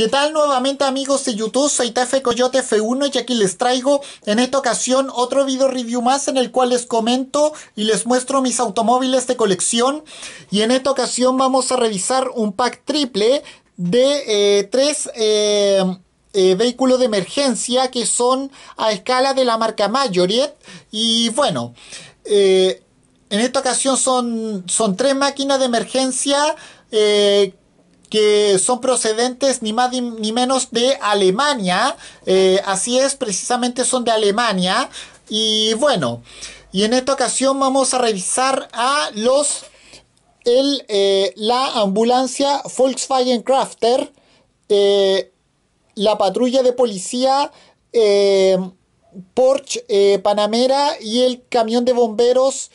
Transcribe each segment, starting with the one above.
¿Qué tal nuevamente amigos de YouTube? Soy Tefe Coyote F1 y aquí les traigo en esta ocasión otro video review más en el cual les comento y les muestro mis automóviles de colección y en esta ocasión vamos a revisar un pack triple de eh, tres eh, eh, vehículos de emergencia que son a escala de la marca Mayoriet. y bueno... en esta ocasión son, son tres máquinas de emergencia que son procedentes ni más ni menos de Alemania. Eh, así es, precisamente son de Alemania. Y bueno, y en esta ocasión vamos a revisar a los eh, la ambulancia Volkswagen Crafter, eh, la patrulla de policía Porsche Panamera y el camión de bomberos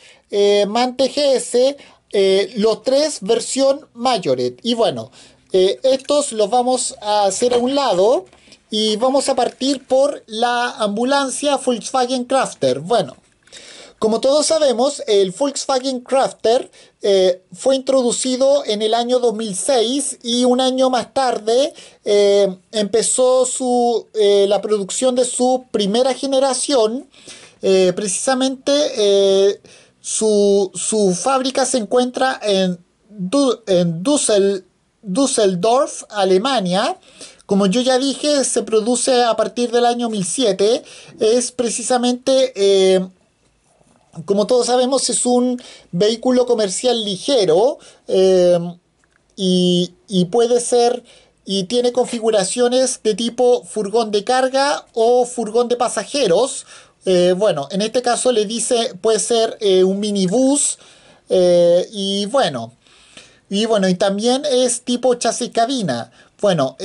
Mante GS eh, los tres versión Mayoret. Y bueno, eh, estos los vamos a hacer a un lado y vamos a partir por la ambulancia Volkswagen Crafter. Bueno. Como todos sabemos, el Volkswagen Crafter eh, fue introducido en el año 2006 y un año más tarde empezó la producción de su primera generación. precisamente su, fábrica se encuentra en, Düsseldorf, Alemania. Como yo ya dije, se produce a partir del año 2007. Es precisamente... Eh, como todos sabemos, es un vehículo comercial ligero eh, y, y, puede ser y tiene configuraciones de tipo furgón de carga o furgón de pasajeros eh, bueno, en este caso le dice, puede ser eh, un minibús eh, y bueno, y bueno, y también es tipo chasis cabina. Bueno,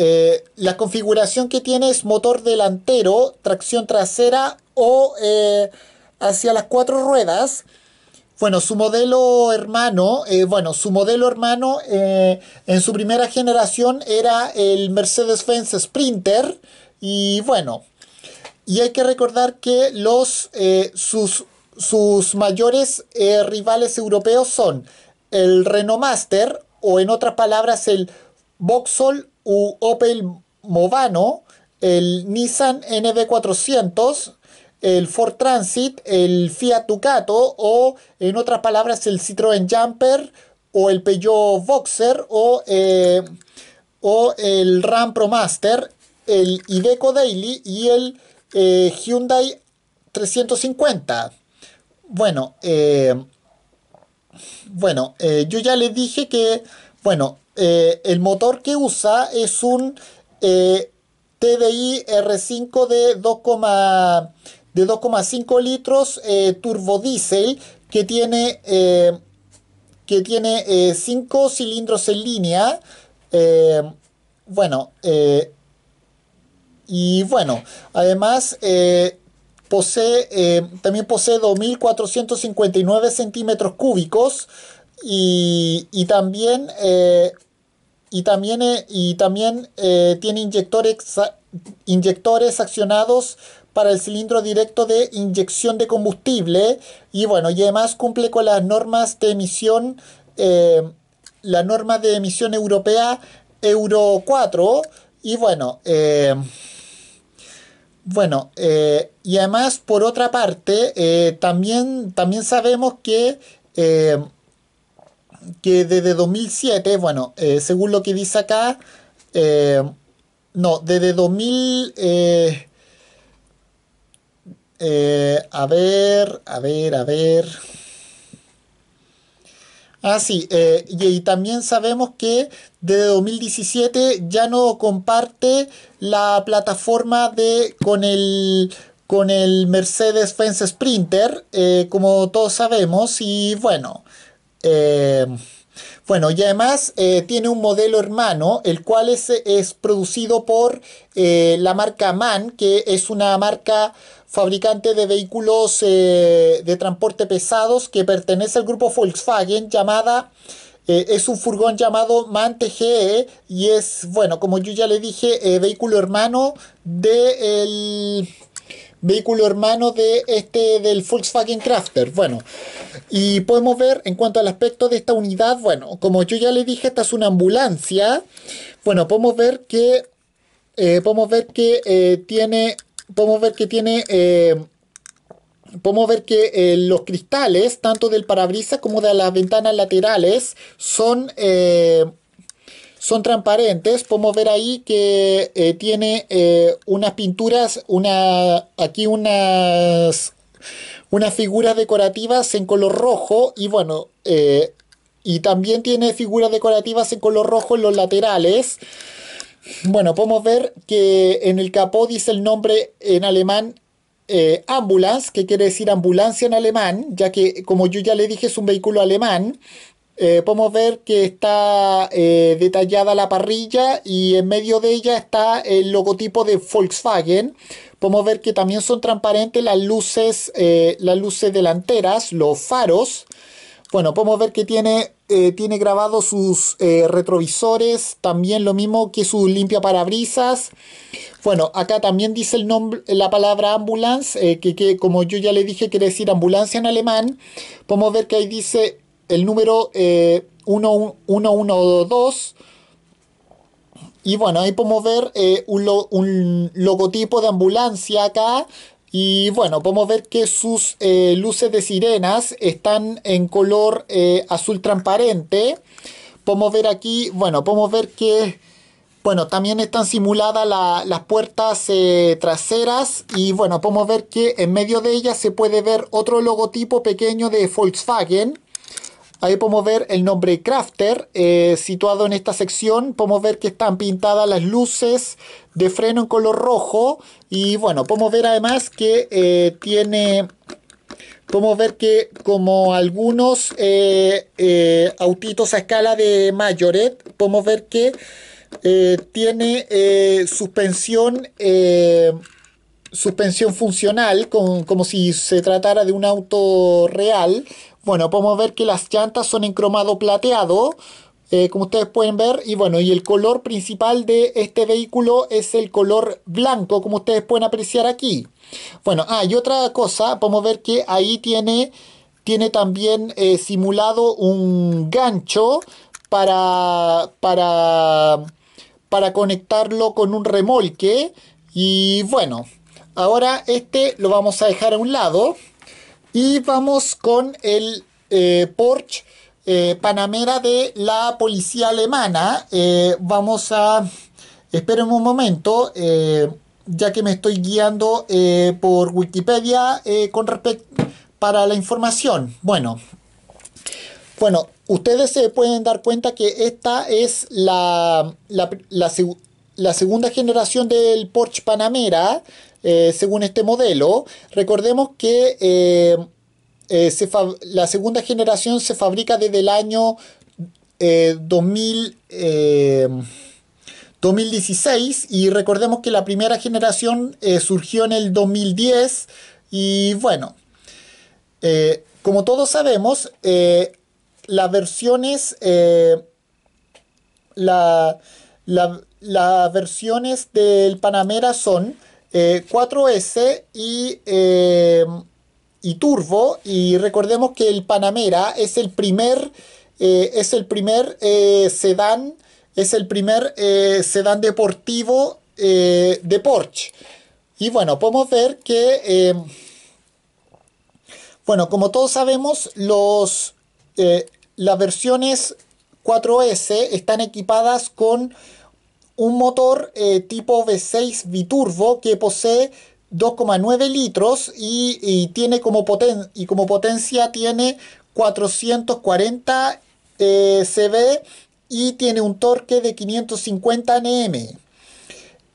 la configuración que tiene es motor delantero, tracción trasera o hacia las cuatro ruedas. Bueno, su modelo hermano, bueno, su modelo hermano en su primera generación era el Mercedes-Benz Sprinter. Y bueno, y hay que recordar que los, eh, sus, sus, mayores eh, rivales europeos son el Renault Master, o en otras palabras el Vauxhall u Opel Movano, el Nissan nv 400 el Ford Transit, el Fiat Ducato o en otras palabras el Citroën Jumper o el Peugeot Boxer o, eh, o el Ram ProMaster, el Iveco Daily y el eh, Hyundai 350. Bueno, eh, bueno, eh, yo ya les dije que, bueno, el motor que usa es un TDI R5 de 2,5 de litros turbo que tiene que tiene 5 cilindros en línea. bueno, eh, y bueno, además eh, posee, eh, también posee 2.459 centímetros cúbicos y, también, y también, eh, y también tiene inyectores, inyectores accionados para el cilindro directo de inyección de combustible y bueno, y además cumple con las normas de emisión, la norma de emisión europea Euro 4 y bueno, bueno, eh, y además, por otra parte, eh, también, también sabemos que, eh, que desde 2007, bueno, según lo que dice acá, no, desde 2000... a ver, a ver, a ver. Ah, sí, eh, y, también sabemos que desde 2017 ya no comparte la plataforma de con el con el Mercedes-Benz Sprinter, eh, como todos sabemos, y bueno, eh, bueno, y además eh, tiene un modelo hermano, el cual es, producido por eh, la marca MAN, que es una marca fabricante de vehículos eh, de transporte pesados que pertenece al grupo Volkswagen, llamada... es un furgón llamado MAN TGE y es, bueno, como yo ya le dije, vehículo hermano del vehículo hermano de este del Volkswagen Crafter. Bueno, y podemos ver en cuanto al aspecto de esta unidad, bueno, como yo ya le dije, esta es una ambulancia. Bueno, podemos ver que eh, podemos ver que eh, tiene podemos ver que tiene eh, podemos ver que los cristales, tanto del parabrisas como de las ventanas laterales, son, son transparentes. Podemos ver ahí que eh, tiene eh, unas pinturas, una, aquí unas, unas figuras decorativas en color rojo y bueno, eh, y también tiene figuras decorativas en color rojo en los laterales. Bueno, podemos ver que en el capó dice el nombre en alemán ambulance, que quiere decir ambulancia en alemán, ya que como yo ya le dije es un vehículo alemán. Eh, podemos ver que está eh, detallada la parrilla y en medio de ella está el logotipo de Volkswagen. Podemos ver que también son transparentes las luces, eh, las luces delanteras, los faros. Bueno, podemos ver que tiene, tiene grabado sus retrovisores, también lo mismo que su limpia parabrisas. Bueno, acá también dice el nombre, la palabra ambulance, que, que como yo ya le dije quiere decir ambulancia en alemán. Podemos ver que ahí dice el número eh, Y bueno, ahí podemos ver eh, un, logotipo de ambulancia acá. Y bueno, podemos ver que sus eh, luces de sirenas están en color eh, azul transparente. Podemos ver aquí, bueno, podemos ver que... Bueno, también están simuladas las puertas traseras y bueno, podemos ver que en medio de ellas se puede ver otro logotipo pequeño de Volkswagen. Ahí podemos ver el nombre Crafter eh, situado en esta sección. Podemos ver que están pintadas las luces de freno en color rojo. Y bueno, podemos ver además que eh, tiene... Podemos ver que como algunos eh, autitos a escala de Mayoret, podemos ver que tiene suspensión suspensión funcional, como si se tratara de un auto real, bueno, podemos ver que las llantas son en cromado plateado, eh, como ustedes pueden ver. Y bueno, y el color principal de este vehículo es el color blanco, como ustedes pueden apreciar aquí. Bueno, ah, y otra cosa, podemos ver que ahí tiene, tiene también eh, simulado un gancho para, para, para conectarlo con un remolque. Y bueno, ahora este lo vamos a dejar a un lado. Y vamos con el eh, Porsche eh, Panamera de la policía alemana. Eh, vamos a... Esperen un momento, ya que me estoy guiando por Wikipedia con respecto para la información. Bueno, bueno, ustedes se pueden dar cuenta que esta es la, la, la segunda generación del Porsche Panamera eh, según este modelo. Recordemos que eh, eh, la segunda generación se fabrica desde el año 2000, 2016 y recordemos que la primera generación surgió en el 2010 y bueno, como todos sabemos, las versiones... las versiones del Panamera son 4S eh, eh, y, turbo. Y recordemos que el Panamera es el primer, eh, es el primer sedán, es el primer sedán deportivo de Porsche. Y bueno, podemos ver que, bueno, como todos sabemos, los, las versiones 4S están equipadas con un motor eh, tipo V6 biturbo que posee 2,9 litros y, tiene como y como potencia tiene 440 cb CV y tiene un torque de 550 Nm.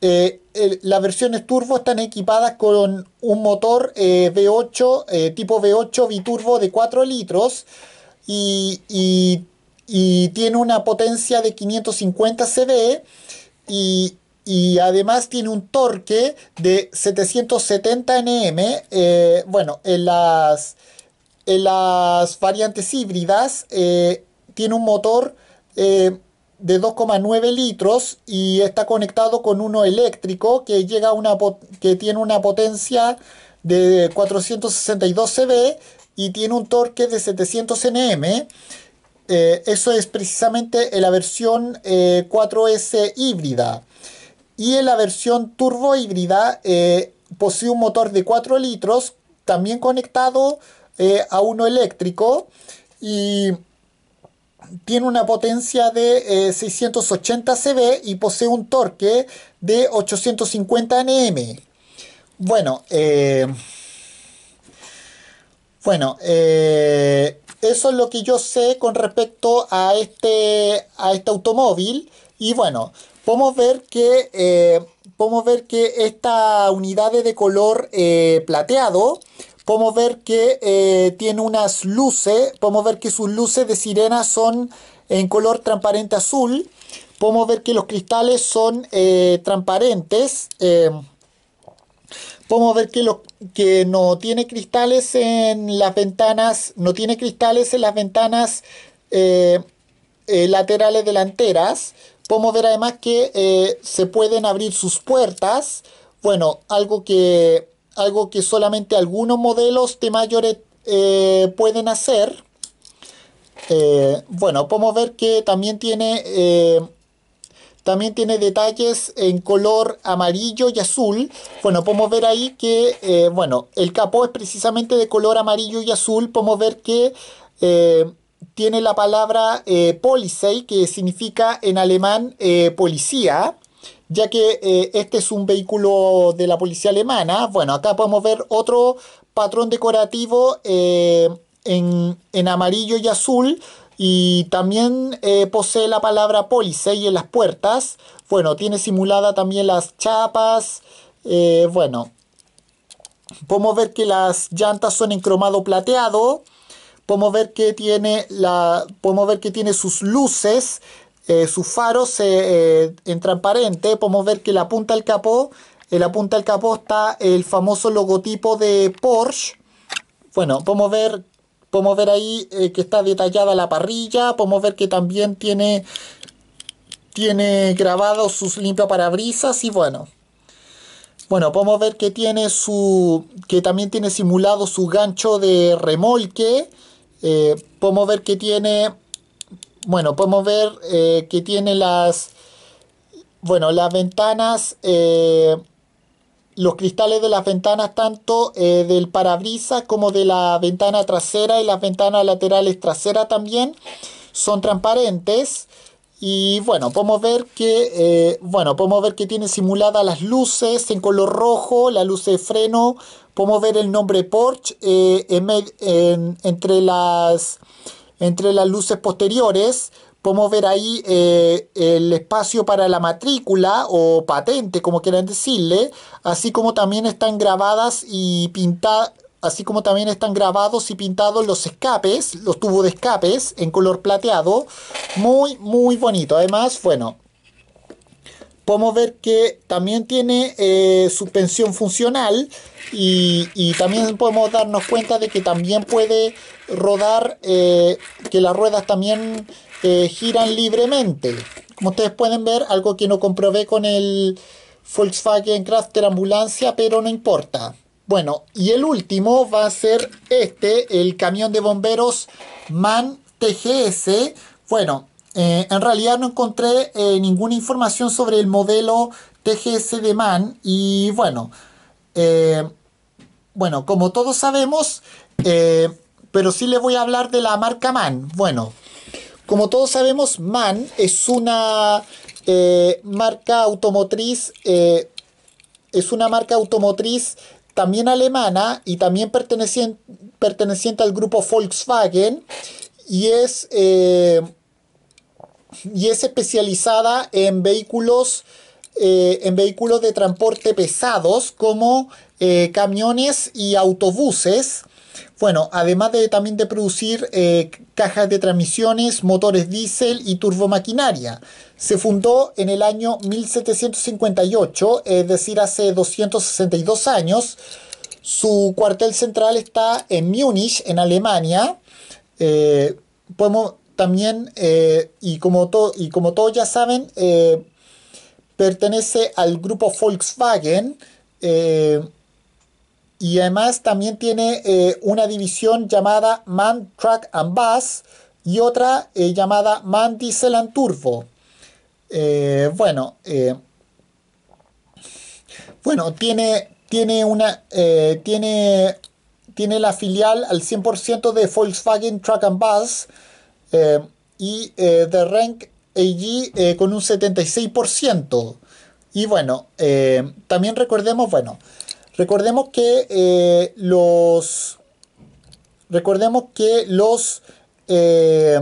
Eh, las versiones turbo están equipadas con un motor eh, V8 tipo V8 biturbo de 4 litros y, y tiene una potencia de 550 CV y, además tiene un torque de 770 Nm. Eh, bueno, en las, en las variantes híbridas eh, tiene un motor eh, de 2,9 litros y está conectado con uno eléctrico que, llega una que tiene una potencia de 462 CV y tiene un torque de 700 Nm. Eh, eso es precisamente en la versión 4S eh, híbrida. Y en la versión turbo híbrida eh, posee un motor de 4 litros, también conectado a uno eléctrico. Y tiene una potencia de 680 CV y posee un torque de 850 Nm. Bueno, bueno, eso es lo que yo sé con respecto a este, a este automóvil. Y bueno, podemos ver que, eh, podemos ver que esta unidad es de color eh, plateado, podemos ver que eh, tiene unas luces, podemos ver que sus luces de sirena son en color transparente azul, podemos ver que los cristales son transparentes. Podemos ver que, lo, que no tiene cristales en las ventanas, no tiene cristales en las ventanas eh, eh, laterales delanteras. Podemos ver además que eh, se pueden abrir sus puertas. Bueno, algo que, algo que solamente algunos modelos de mayores pueden hacer. bueno, podemos ver que también tiene también tiene detalles en color amarillo y azul. Bueno, podemos ver ahí que, eh, bueno, el capó es precisamente de color amarillo y azul. Podemos ver que eh, tiene la palabra eh, Polizei, que significa en alemán policía ya que este es un vehículo de la policía alemana. Bueno, acá podemos ver otro patrón decorativo en, en, amarillo y azul, y también eh, posee la palabra y en las puertas. Bueno, tiene simulada también las chapas. Eh, bueno, podemos ver que las llantas son en cromado plateado. Podemos ver que tiene, la, podemos ver que tiene sus luces, eh, sus faros en transparente. Podemos ver que la punta del capó, en la punta del capó está el famoso logotipo de Porsche. Bueno, podemos ver Podemos ver ahí eh, que está detallada la parrilla, podemos ver que también tiene, tiene grabados sus limpiaparabrisas y bueno. Bueno, podemos ver que tiene su. que también tiene simulado su gancho de remolque. Eh, podemos ver que tiene. Bueno, podemos ver eh, que tiene las. Bueno, las ventanas los cristales de las ventanas tanto eh, del parabrisas como de la ventana trasera y las ventanas laterales traseras también son transparentes y bueno podemos ver que eh, bueno podemos ver que tiene simuladas las luces en color rojo la luz de freno podemos ver el nombre Porsche eh, entre las entre las luces posteriores Podemos ver ahí eh, el espacio para la matrícula o patente, como quieran decirle, así como también están grabadas y pintadas así como también están grabados y pintados los escapes, los tubos de escapes en color plateado, muy muy bonito. Además, bueno, podemos ver que también tiene eh, suspensión funcional y, también podemos darnos cuenta de que también puede rodar, eh, que las ruedas también eh, giran libremente. Como ustedes pueden ver, algo que no comprobé con el Volkswagen Crafter Ambulancia, pero no importa. Bueno, y el último va a ser este, el camión de bomberos MAN TGS. Bueno, eh, en realidad no encontré eh, ninguna información sobre el modelo TGS de MAN y bueno, bueno, como todos sabemos, pero sí les voy a hablar de la marca MAN. Bueno, como todos sabemos, MAN es una eh, marca automotriz, eh, es una marca automotriz también alemana y también perteneciente, perteneciente al grupo Volkswagen y es, eh, y es especializada en vehículos, en vehículos de transporte pesados como camiones y autobuses. Bueno, además de también de producir eh, cajas de transmisiones, motores diésel y turbomaquinaria. Se fundó en el año 1758, es decir, hace 262 años. Su cuartel central está en Múnich, en Alemania. Eh, podemos también, eh, y, como todos ya saben, pertenece al grupo Volkswagen. Y además también tiene eh, una división llamada MAN Track and Bus y otra eh, llamada MAN Diesel and Turbo. Eh, bueno, bueno, tiene, tiene una, tiene, tiene la filial al 100% de Volkswagen Truck and Bus y de Rank AG con un 76%. Y bueno, también recordemos, bueno, Recordemos que eh, los. Recordemos que los. Eh,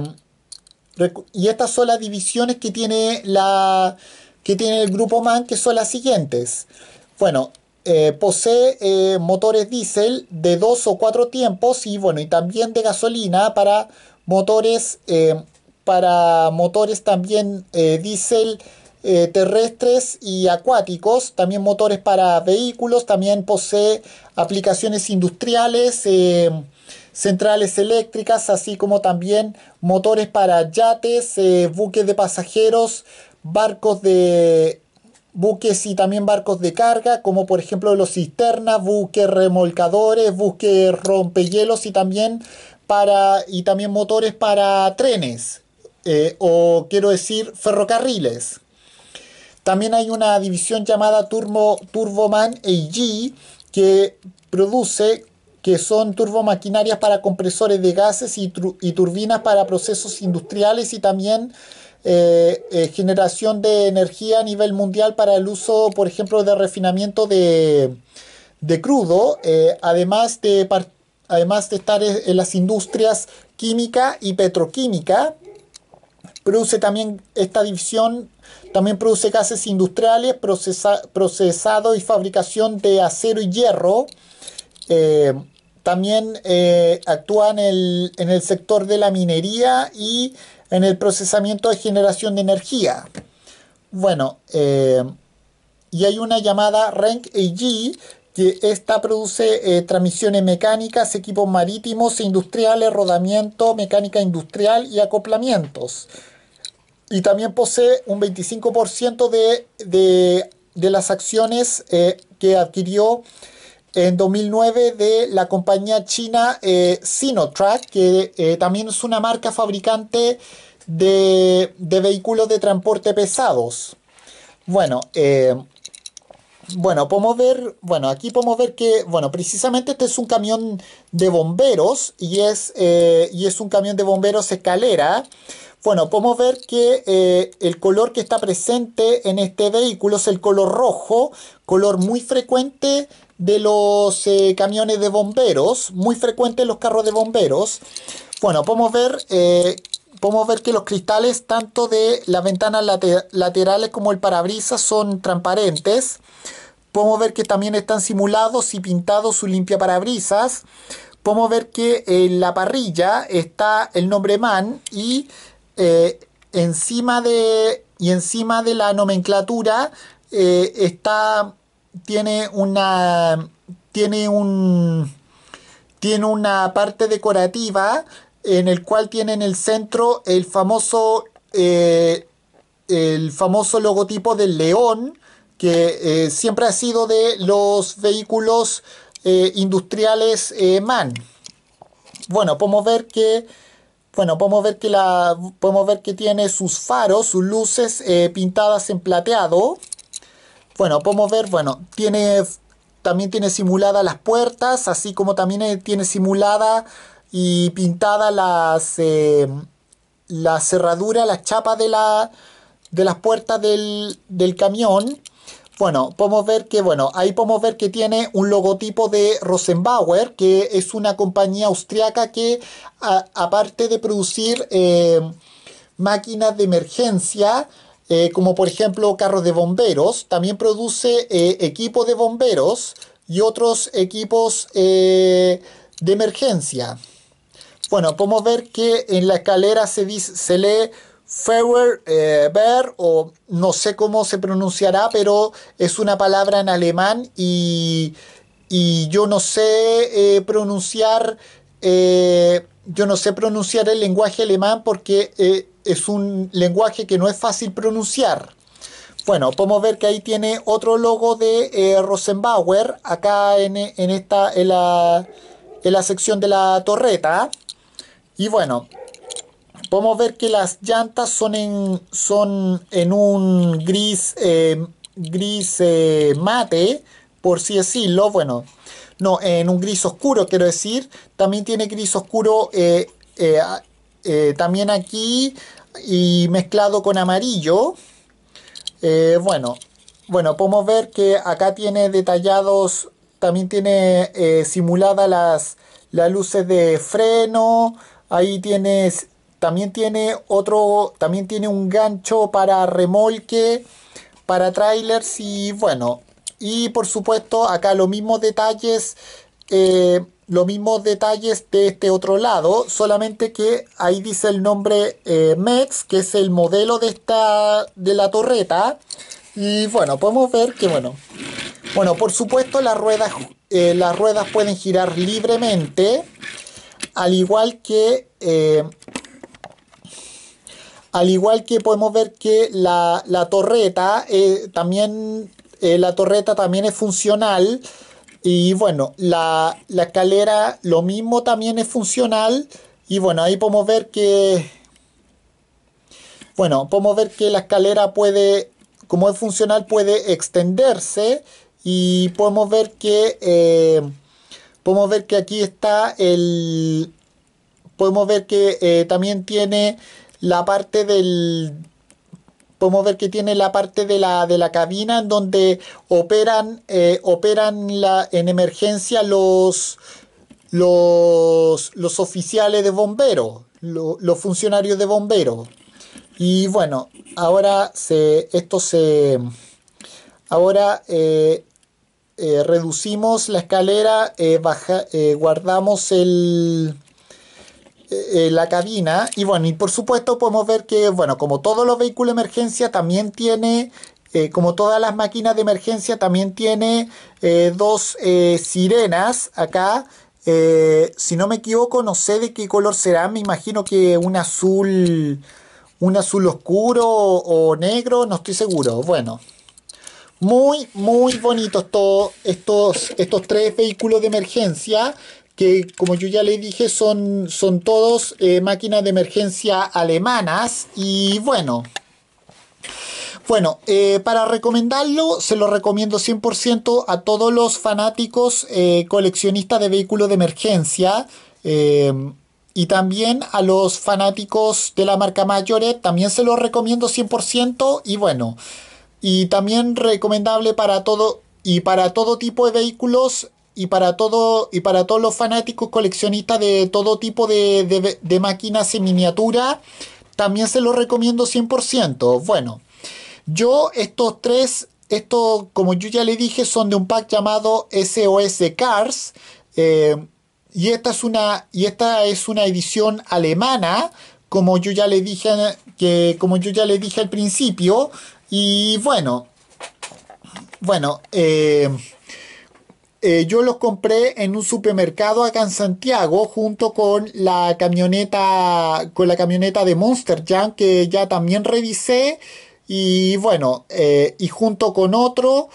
y estas son las divisiones que tiene la. que tiene el grupo MAN, que son las siguientes. Bueno, eh, posee motores diésel de dos o cuatro tiempos y bueno y también de gasolina para motores para motores también diésel eh, terrestres y acuáticos, también motores para vehículos, también posee aplicaciones industriales, eh, centrales eléctricas, así como también motores para yates, eh, buques de pasajeros, barcos de buques y también barcos de carga, como por ejemplo los cisternas, buques remolcadores, buques rompehielos y también para y también motores para trenes o quiero decir ferrocarriles. También hay una división llamada Turbo, Turboman AG que produce que son turbomaquinarias para compresores de gases y, turbinas para procesos industriales y también eh, eh, generación de energía a nivel mundial para el uso, por ejemplo, de refinamiento de, crudo, eh, además, de, además de estar en las industrias química y petroquímica, Produce también esta división, también produce gases industriales, procesado y fabricación de acero y hierro. Eh, también eh, actúa en el, sector de la minería y en el procesamiento de generación de energía. Bueno, eh, y hay una llamada Rank AG que esta produce transmisiones mecánicas, equipos marítimos e industriales, rodamiento, mecánica industrial y acoplamientos y también posee un 25% de, de, las acciones eh, que adquirió en 2009 de la compañía china eh, Sinotrack, que eh, también es una marca fabricante de, de vehículos de transporte pesados. Bueno, bueno, podemos ver, bueno, aquí podemos ver que, bueno, precisamente este es un camión de bomberos y es, eh, y es un camión de bomberos escalera. Bueno, podemos ver que eh, el color que está presente en este vehículo es el color rojo, color muy frecuente de los eh, camiones de bomberos, muy frecuente en los carros de bomberos. Bueno, podemos ver podemos ver que los cristales tanto de las ventanas laterales como el parabrisas son transparentes. Podemos ver que también están simulados y pintados su limpia parabrisas. Podemos ver que en eh, la parrilla está el nombre MAN y, eh, encima, de, y encima de la nomenclatura eh, está, tiene una, tiene un, tiene una parte decorativa en el cual tiene en el centro el famoso, eh, el famoso logotipo del león, que eh, siempre ha sido de los vehículos eh, industriales MAN. Bueno, podemos ver que... Bueno, podemos ver que la. Podemos ver que tiene sus faros, sus luces pintadas en plateado. Bueno, podemos ver, bueno, tiene. También tiene simuladas las puertas, así como también tiene simulada y pintada las, eh, la cerradura, las chapa de, la, de las puertas del, camión. Bueno, podemos ver que, bueno, ahí podemos ver que tiene un logotipo de Rosenbauer, que es una compañía austriaca que, aparte de producir eh, máquinas de emergencia, eh, como por ejemplo carros de bomberos, también produce equipo equipos de bomberos y otros equipos de emergencia. Bueno, podemos ver que en la escalera se, lee Feuer eh, o no sé cómo se pronunciará, pero es una palabra en alemán y, yo no sé eh, pronunciar. Eh, yo no sé pronunciar el lenguaje alemán porque es un lenguaje que no es fácil pronunciar. Bueno, podemos ver que ahí tiene otro logo de Rosenbauer acá en, esta, en la, en la sección de la torreta. Y bueno, podemos ver que las llantas son en, son en un gris, eh, gris eh, mate, por si decirlo, bueno, no, en un gris oscuro quiero decir, también tiene gris oscuro eh, ah, también aquí y mezclado con amarillo. bueno, bueno, podemos ver que acá tiene detallados, también tiene simuladas las, las luces de freno, Ahí tienes, también tiene otro, también tiene un gancho para remolque, para trailers y bueno. Y por supuesto, acá los mismos detalles, eh, los mismos detalles de este otro lado, solamente que ahí dice el nombre eh, MEX, que es el modelo de esta, de la torreta. Y bueno, podemos ver que bueno, bueno, por supuesto las ruedas, eh, las ruedas pueden girar libremente. Al igual que, eh, al igual que podemos ver que la, torreta eh, también, eh, la torreta también es funcional. Y bueno, la, escalera lo mismo también es funcional. Y bueno, ahí podemos ver que... Bueno, podemos ver que la escalera puede, como es funcional, puede extenderse. Y podemos ver que podemos ver que aquí está el... Podemos ver que eh, también tiene la parte del... Podemos ver que tiene la parte de la, cabina en donde operan, eh, operan la, en emergencia los, los, oficiales de bomberos, los funcionarios de bomberos. Y bueno, ahora se, esto se... Ahora eh, eh, reducimos la escalera, eh, baja, eh, guardamos la cabina y bueno, y por supuesto podemos ver que, bueno, como todos los vehículos de emergencia también tiene, como todas las máquinas de emergencia también tiene dos sirenas acá. si no me equivoco, no sé de qué color será, me imagino que un azul un azul oscuro o negro, no estoy seguro. Bueno, muy, muy bonitos todos estos, estos tres vehículos de emergencia que como yo ya le dije son, son todos eh, máquinas de emergencia alemanas y bueno, bueno, eh, para recomendarlo, se lo recomiendo 100% a todos los fanáticos eh, coleccionistas de vehículos de emergencia. y también a los fanáticos de la marca Mayoret, también se los recomiendo 100%. Y bueno, y también recomendable para todo y para todo tipo de vehículos y para todo y para todos los fanáticos coleccionistas de todo tipo de, máquinas en miniatura. También se los recomiendo 100%. Bueno, yo estos tres, esto como yo ya le dije, son de un pack llamado SOS Cars. Eh, y esta es una y esta es una edición alemana como yo ya le dije que como yo ya le dije al principio y bueno, bueno, eh, eh, yo los compré en un supermercado acá en Santiago junto con la camioneta con la camioneta de Monster Jam que ya también revisé y bueno eh, y junto con otro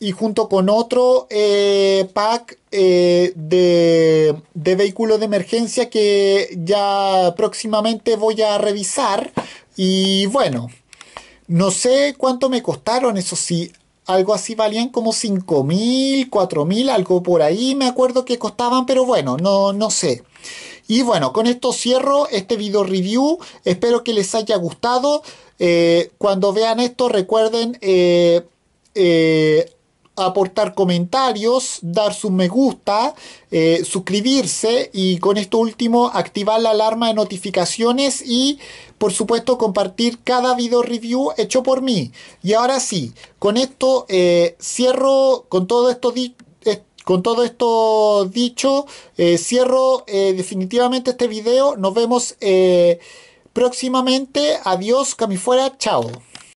y junto con otro pack de, de vehículos de emergencia que ya próximamente voy a revisar y bueno no sé cuánto me costaron, eso sí, algo así valían como 5.000. mil, mil, algo por ahí me acuerdo que costaban, pero bueno, no, no sé. Y bueno, con esto cierro este video review, espero que les haya gustado. Eh, cuando vean esto recuerden eh, eh, aportar comentarios, dar su me gusta, eh, suscribirse y con esto último activar la alarma de notificaciones y por supuesto compartir cada video review hecho por mí. Y ahora sí, con esto eh, cierro con todo esto eh, con todo esto dicho, cierro definitivamente este video. Nos vemos próximamente. Adiós, fuera, chao.